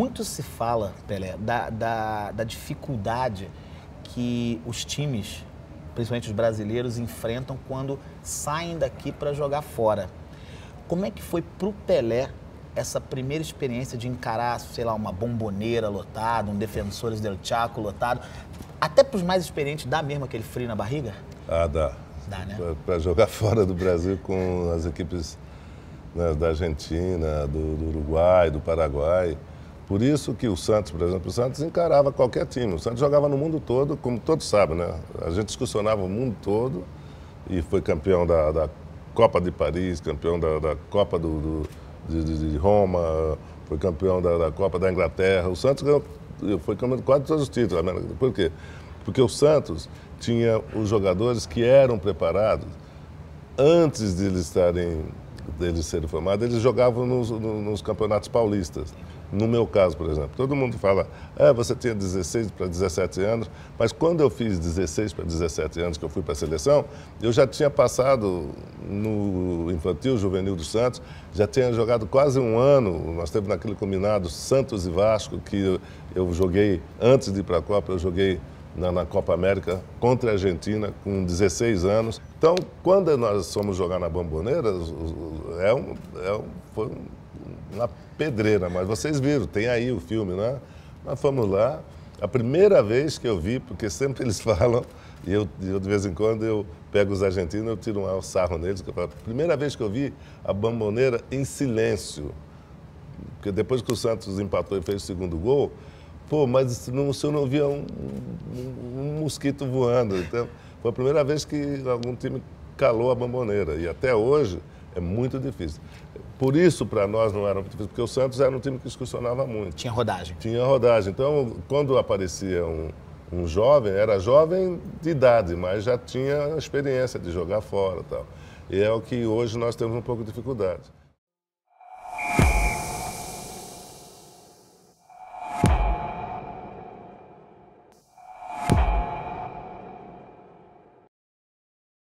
Muito se fala, Pelé, da, da, da dificuldade que os times, principalmente os brasileiros, enfrentam quando saem daqui para jogar fora. Como é que foi para o Pelé essa primeira experiência de encarar, sei lá, uma bomboneira lotada, um Defensores del Chaco lotado? Até para os mais experientes, dá mesmo aquele frio na barriga? Ah, dá. Dá, né? Para jogar fora do Brasil com as equipes né, da Argentina, do, do Uruguai, do Paraguai. Por isso que o Santos, por exemplo, o Santos encarava qualquer time. O Santos jogava no mundo todo, como todos sabem, né? A gente discussionava o mundo todo e foi campeão da, da Copa de Paris, campeão da, da Copa do, do de, de, Roma, foi campeão da, da, Copa da Inglaterra. O Santos ganhou, foi campeão de quase todos os títulos. Por quê? Porque o Santos tinha os jogadores que eram preparados antes de eles estarem deles serem formados, eles jogavam nos, nos, campeonatos paulistas. No meu caso, por exemplo, todo mundo fala, é, você tinha 16 para 17 anos, mas quando eu fiz 16 para 17 anos que eu fui para a seleção, eu já tinha passado no infantil juvenil do Santos, já tinha jogado quase um ano, nós teve naquele combinado Santos e Vasco, que eu, eu joguei antes de ir para a Copa, eu joguei na, na, Copa América contra a Argentina com 16 anos. Então, quando nós fomos jogar na bamboneira é um, é um, foi uma pedreira, mas vocês viram, tem aí o filme, né? Nós fomos lá, a primeira vez que eu vi, porque sempre eles falam, e eu, eu, de vez em quando eu pego os argentinos, eu tiro um sarro neles, que eu falo, primeira vez que eu vi a Bamboneira em silêncio. Porque depois que o Santos empatou e fez o segundo gol, Pô, mas no, se eu não via um, um, um mosquito voando. Então, foi a primeira vez que algum time calou a bamboneira. E até hoje é muito difícil. Por isso, para nós, não era muito difícil, porque o Santos era um time que excursionava muito. Tinha rodagem. Tinha rodagem. Então, quando aparecia um, um jovem, era jovem de idade, mas já tinha experiência de jogar fora tal. E é o que hoje nós temos um pouco de dificuldade.